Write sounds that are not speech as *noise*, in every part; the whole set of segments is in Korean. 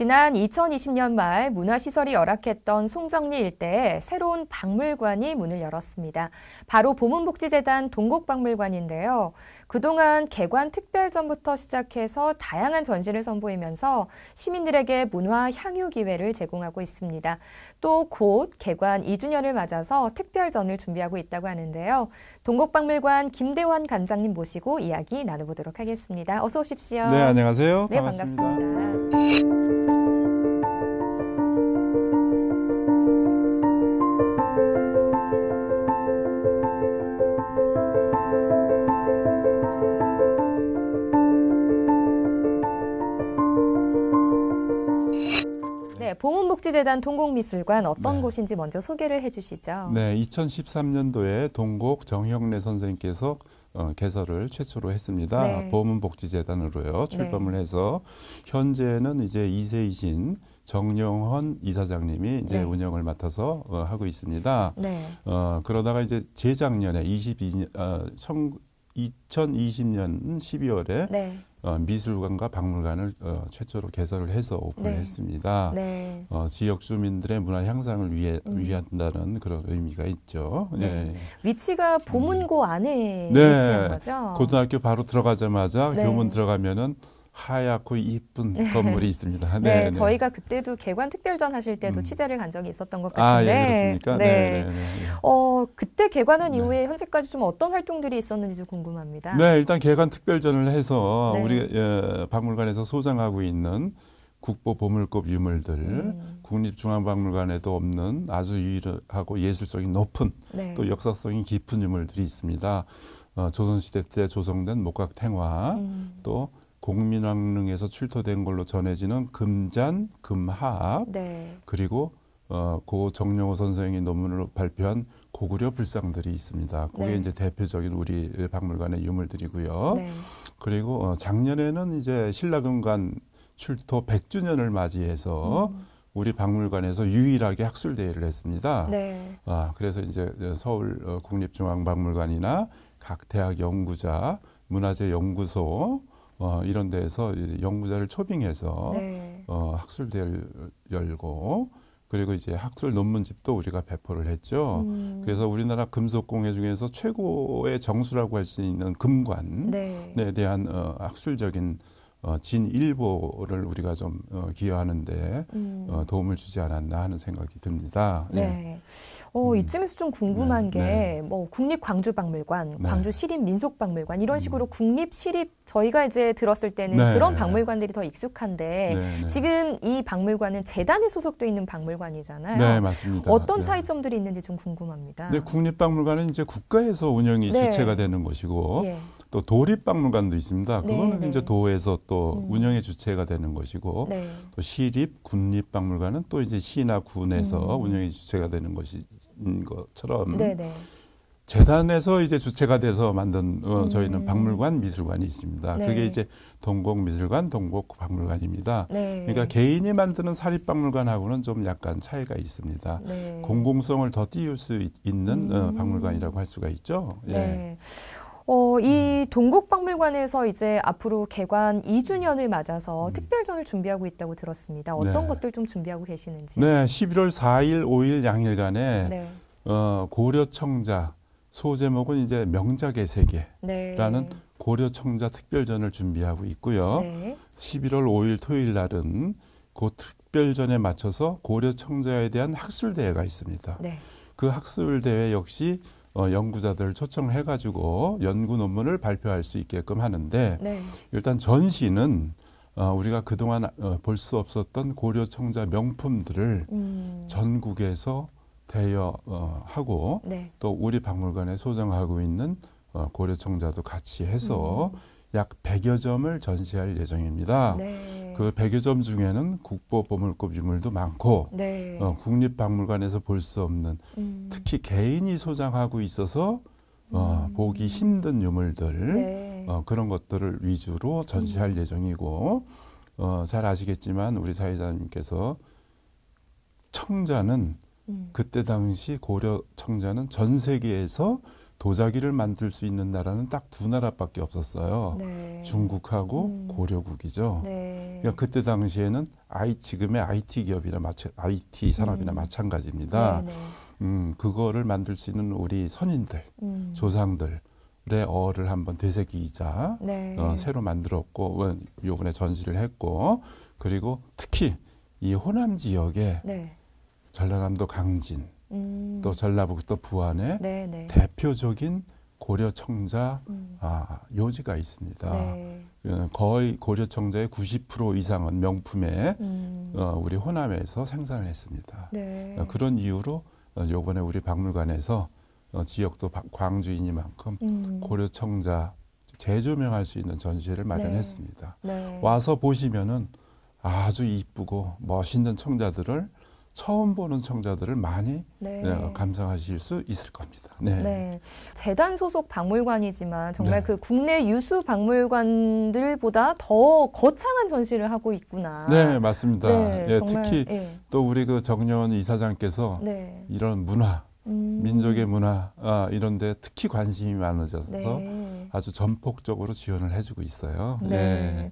지난 2020년 말 문화시설이 열악했던 송정리 일대에 새로운 박물관이 문을 열었습니다. 바로 보문복지재단 동국박물관인데요. 그동안 개관 특별전부터 시작해서 다양한 전시를 선보이면서 시민들에게 문화 향유 기회를 제공하고 있습니다. 또 곧 개관 2주년을 맞아서 특별전을 준비하고 있다고 하는데요. 동국박물관 김대환 관장님 모시고 이야기 나눠보도록 하겠습니다. 어서 오십시오. 네, 안녕하세요. 네, 반갑습니다. 반갑습니다. 보문복지재단 동국미술관 어떤 네. 곳인지 먼저 소개를 해주시죠. 네, 2013년도에 동국 정형래 선생님께서 어, 개설을 최초로 했습니다. 네. 보문복지재단으로요 네. 출범을 네. 해서 현재는 이제 2세이신 정영헌 이사장님이 이제 네. 운영을 맡아서 어, 하고 있습니다. 네. 어, 그러다가 이제 재작년에 22년 어, 2020년 12월에 어, 미술관과 박물관을 어, 최초로 개설을 해서 오픈을 네. 했습니다. 네. 어, 지역 주민들의 문화 향상을 위해 음. 위한다는 그런 의미가 있죠. 네. 네. 위치가 보문고 안에 네. 위치한 거죠. 고등학교 바로 들어가자마자 네. 교문 들어가면은 하얗고 이쁜 네. 건물이 있습니다. *laughs* 네, 네, 네, 저희가 그때도 개관 특별전 하실 때도 음. 취재를 간 적이 있었던 것 같은데. 아, 예, 그렇습니까? 네. 네. 네. 어, 그때 개관한 이후에 현재까지 좀 어떤 활동들이 있었는지도 궁금합니다. 네, 일단 개관 특별전을 해서 우리 예, 박물관에서 소장하고 있는 국보 보물급 유물들, 음. 국립중앙박물관에도 없는 아주 유일하고 예술성이 높은 또 역사성이 깊은 유물들이 있습니다. 어, 조선시대 때 조성된 목각탱화 음. 또 공민왕릉에서 출토된 걸로 전해지는 금잔, 금합 네. 그리고 어, 고 정영호 선생이 논문으로 발표한 고구려 불상들이 있습니다. 그게 네. 이제 대표적인 우리 박물관의 유물들이고요. 네. 그리고 어, 작년에는 이제 신라금관 출토 100주년을 맞이해서 음. 우리 박물관에서 유일하게 학술 대회를 했습니다. 네. 아, 그래서 이제 어, 서울 어, 국립중앙박물관이나 각 대학 연구자, 문화재 연구소 어, 이런 데에서 이제 연구자를 초빙해서 네. 어, 학술대회를 열고 그리고 이제 학술 논문집도 우리가 배포를 했죠. 음. 그래서 우리나라 금속공예 중에서 최고의 정수라고 할 수 있는 금관에 네. 대한 어, 학술적인 어, 진일보를 우리가 좀 어, 기여하는데 음. 어, 도움을 주지 않았나 하는 생각이 듭니다. 네. 네. 어, 음. 이쯤에서 좀 궁금한 네. 게뭐 국립광주박물관, 네. 뭐 광주시립민속박물관 네. 이런 음. 식으로 음. 국립, 시립 저희가 이제 들었을 때는 네. 그런 박물관들이 더 익숙한데 네, 지금 이 박물관은 재단에 소속돼 있는 박물관이잖아요. 네, 맞습니다. 어떤 예. 차이점들이 있는지 좀 궁금합니다. 네, 국립박물관은 이제 국가에서 운영이 주체가 되는 것이고. 예. 또 도립박물관도 있습니다. 네, 그거는 네, 이제 도에서 또 음. 운영의 주체가 되는 것이고 네. 또 시립 군립박물관은 또 이제 시나 군에서 음. 운영의 주체가 되는 것인 것처럼 네, 네. 재단에서 이제 주체가 돼서 만든 어, 음. 저희는 박물관 미술관이 있습니다. 네. 그게 이제 동곡미술관동곡박물관입니다 네. 그러니까 개인이 만드는 사립박물관하고는 좀 약간 차이가 있습니다. 네. 공공성을 더 띄울 수 있는 어, 음. 어, 박물관이라고 할 수가 있죠. 예. 네. 어, 이 동국박물관에서 이제 앞으로 개관 2주년을 맞아서 음. 특별전을 준비하고 있다고 들었습니다. 어떤 네. 것들 좀 준비하고 계시는지. 네, 11월 4일, 5일 양일간에 네. 어, 고려청자 소제목은 이제 명작의 세계라는 네. 고려청자 특별전을 준비하고 있고요. 11월 5일 토요일 날은 그 특별전에 맞춰서 고려청자에 대한 학술대회가 있습니다. 네. 그 학술대회 역시 어, 연구자들 초청해가지고 연구 논문을 발표할 수 있게끔 하는데 네. 일단 전시는 어, 우리가 그동안 어, 볼수 없었던 고려 청자 명품들을 음. 전국에서 대여하고 어, 네. 또 우리 박물관에 소장하고 있는 어, 고려 청자도 같이 해서 음. 약 100여 점을 전시할 예정입니다. 네. 그 100여 점 중에는 국보 보물급 유물도 많고 네. 어, 국립박물관에서 볼 수 없는 음. 특히 개인이 소장하고 있어서 어, 음. 보기 힘든 유물들 네. 어, 그런 것들을 위주로 전시할 음. 예정이고 어, 잘 아시겠지만 우리 사회자님께서 청자는 음. 그때 당시 고려 청자는 전 세계에서 도자기를 만들 수 있는 나라는 딱 두 나라밖에 없었어요. 네. 중국하고 음. 고려국이죠. 네. 그러니까 그때 당시에는 아 지금의 IT 기업이나 마치 IT 산업이나 음. 마찬가지입니다. 네네. 네. 음, 그거를 만들 수 있는 우리 선인들, 음. 조상들의 어를 한번 되새기자 네. 어, 새로 만들었고 어, 요번에 전시를 했고 그리고 특히 이 호남 지역에 네. 전라남도 강진 음. 또 전라북도 부안에 네네. 네. 대표적인 고려 청자 음. 아, 요지가 있습니다. 네. 어, 거의 고려 청자의 90% 이상은 명품에 음. 어, 우리 호남에서 생산을 했습니다. 네. 어, 그런 이유로 어, 요번에 우리 박물관에서 어, 지역도 광주인이만큼 음. 고려 청자 재조명할 수 있는 전시회를 네. 마련했습니다. 네. 와서 보시면은 아주 이쁘고 멋있는 청자들을 처음 보는 청자들을 많이 네. 어, 감상하실 수 있을 겁니다. 네. 네. 재단 소속 박물관이지만 정말 네. 그 국내 유수 박물관들보다 더 거창한 전시를 하고 있구나. 네, 맞습니다. 네, 예, 정말, 특히 예. 또 우리 그정년 이사장께서 네. 이런 문화, 음. 민족의 문화 아, 이런 데 특히 관심이 많으셔서 네. 아주 전폭적으로 지원을 해주고 있어요. 네. 네.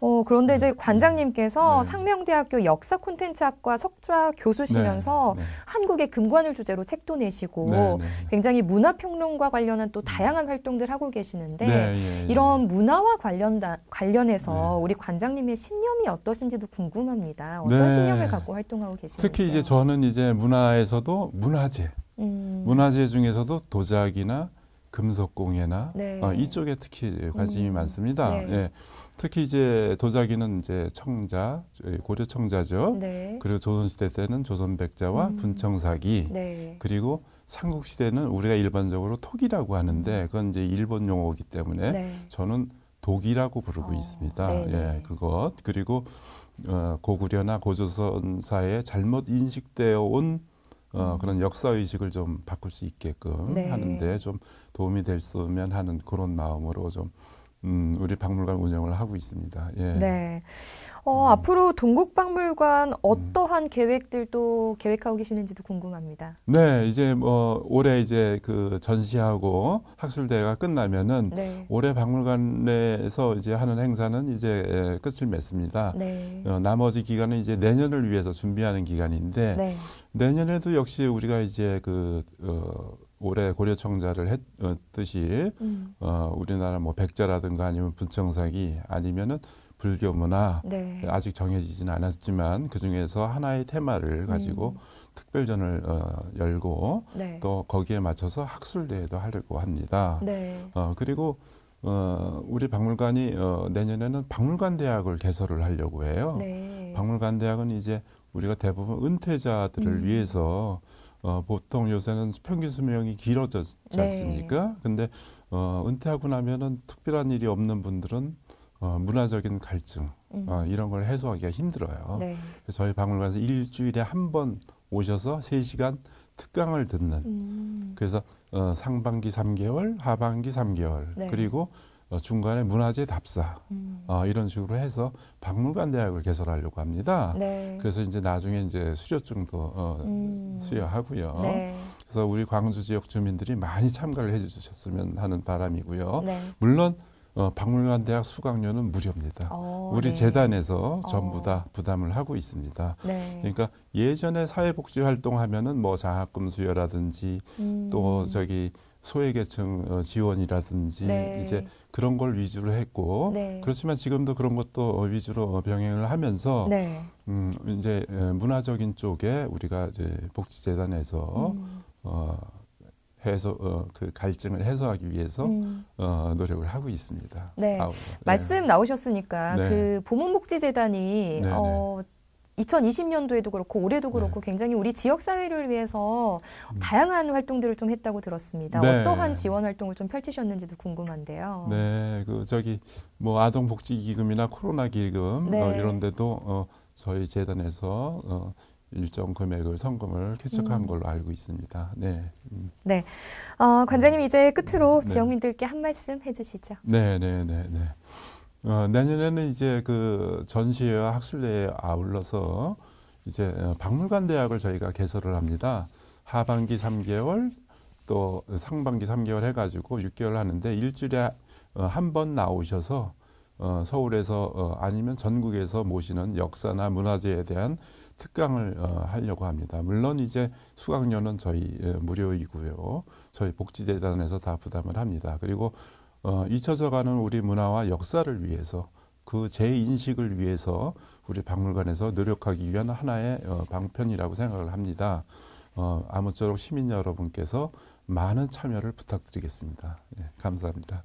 어, 그런데 이제 음, 음. 관장님께서 네. 상명대학교 역사 콘텐츠학과 석좌 교수시면서 한국의 금관을 주제로 책도 내시고 굉장히 문화평론과 관련한 또 다양한 활동들 하고 계시는데 예, 예. 이런 문화와 관련 다 관련해서 우리 관장님의 신념이 어떠신지도 궁금합니다. 어떤 신념을 갖고 활동하고 계시는지. 특히 이제 저는 이제 문화에서도 문화재, 음. 문화재 중에서도 도자기나 금속공예나 네. 어, 이쪽에 특히 음. 관심이 음. 많습니다. 네. 예. 특히 이제 도자기는 이제 청자, 예, 고려 청자죠. 네. 그리고 조선시대 때는 조선백자와 음. 분청사기, 네. 그리고 삼국시대는 우리가 일반적으로 톡이라고 하는데 음. 그건 이제 일본 용어이기 때문에 네. 저는 독이라고 부르고 어. 있습니다. 네네. 네. 예, 그것 그리고 어, 고구려나 고조선사에 잘못 인식되어 온 어, 그런 역사 의식을 좀 바꿀 수 있게끔 네. 하는데 좀 도움이 됐으면 하는 그런 마음으로 좀 음, 우리 박물관 운영을 하고 있습니다. 예. 네. 어, 음. 앞으로 동국박물관 음. 어떠한 음. 계획들도 계획하고 계시는지도 궁금합니다. 네, 이제 뭐 올해 이제 그 전시하고 학술대회가 끝나면은 네. 올해 박물관에서 이제 하는 행사는 이제 예, 끝을 맺습니다. 네. 어, 나머지 기간은 이제 내년을 위해서 준비하는 기간인데 네. 내년에도 역시 우리가 이제 그 어, 올해 고려청자를 했듯이 어, 음. 어, 우리나라 뭐 백제라든가 아니면 분청사기 아니면은 불교 문화 네. 아직 정해지지는 않았지만 그 중에서 하나의 테마를 가지고 음. 특별전을 어, 열고 네. 또 거기에 맞춰서 학술대회도 하려고 합니다. 네. 어, 그리고 어, 우리 박물관이 어, 내년에는 박물관 대학을 개설을 하려고 해요. 네. 박물관 대학은 이제 우리가 대부분 은퇴자들을 음. 위해서 어, 보통 요새는 평균 수명이 길어졌지 네. 않습니까? 근데 어, 은퇴하고 나면은 특별한 일이 없는 분들은 어, 문화적인 갈증 음. 어, 이런 걸 해소하기가 힘들어요. 네. 그래서 저희 박물관에서 일주일에 한 번 오셔서 세시간 특강을 듣는 음. 그래서 어, 상반기 삼개월 하반기 삼개월 네. 그리고 어, 중간에 문화재 답사 음. 어, 이런 식으로 해서 박물관 대학을 개설하려고 합니다. 네. 그래서 이제 나중에 이제 수료증도 어, 음. 수여하고요. 네. 그래서 우리 광주 지역 주민들이 많이 참가를 해주셨으면 하는 바람이고요. 네. 물론 어, 박물관 대학 수강료는 무료입니다. 오, 어, 우리 네. 재단에서 전부 어. 다 부담을 하고 있습니다. 네. 그러니까 예전에 사회복지 활동하면은 뭐 장학금 수여라든지 음. 또 저기 소외계층 어, 지원이라든지 네. 이제 그런 걸 위주로 했고 네. 그렇지만 지금도 그런 것도 어, 위주로 어, 병행을 하면서 네. 음, 이제 문화적인 쪽에 우리가 이제 복지재단에서 음. 어, 해소 어, 그 갈증을 해소하기 위해서 음. 어, 노력을 하고 있습니다. 네. 아 네. 말씀 나오셨으니까 네. 그 보문복지재단이 네, 네, 어, 2020년도에도 그렇고 올해도 네. 그렇고 네. 굉장히 우리 지역 사회를 위해서 음. 다양한 활동들을 좀 했다고 들었습니다. 네. 어떠한 지원 활동을 좀 펼치셨는지도 궁금한데요. 네, 그 저기 뭐 아동 복지 기금이나 코로나 기금 어, 네. 어, 이런데도 어, 저희 재단에서 어, 일정 금액을 성금을 쾌척한 음. 걸로 알고 있습니다. 네. 음. 네, 어, 관장님 음. 이제 끝으로 음. 네. 지역민들께 한 말씀 해주시죠. 네, 네, 네, 네. 어, 내년에는 이제 그 전시회와 학술대회에 아울러서 이제 어, 박물관 대학을 저희가 개설을 합니다. 하반기 3개월 또 상반기 3개월 해가지고 6개월 하는데 일주일에 어, 한번 나오셔서 어, 서울에서 어, 아니면 전국에서 모시는 역사나 문화재에 대한 특강을 어, 하려고 합니다. 물론 이제 수강료는 저희 어, 무료이고요. 저희 복지재단에서 다 부담을 합니다. 그리고 어, 잊혀져가는 우리 문화와 역사를 위해서 그 재인식을 위해서 우리 박물관에서 노력하기 위한 하나의 어, 방편이라고 생각을 합니다. 어, 아무쪼록 시민 여러분께서 많은 참여를 부탁드리겠습니다. 예, 감사합니다.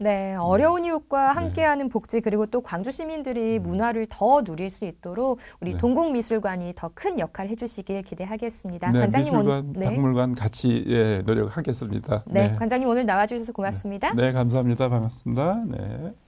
네, 음. 어려운 이웃과 네. 함께하는 복지 그리고 또 광주 시민들이 음. 문화를 더 누릴 수 있도록 우리 네. 동국미술관이 더 큰 역할 을 해주시길 기대하겠습니다. 네, 관장님 미술관, 오늘, 네. 박물관 같이 예, 노력하겠습니다. 네, 네, 관장님 오늘 나와주셔서 고맙습니다. 네, 네 감사합니다. 반갑습니다. 네.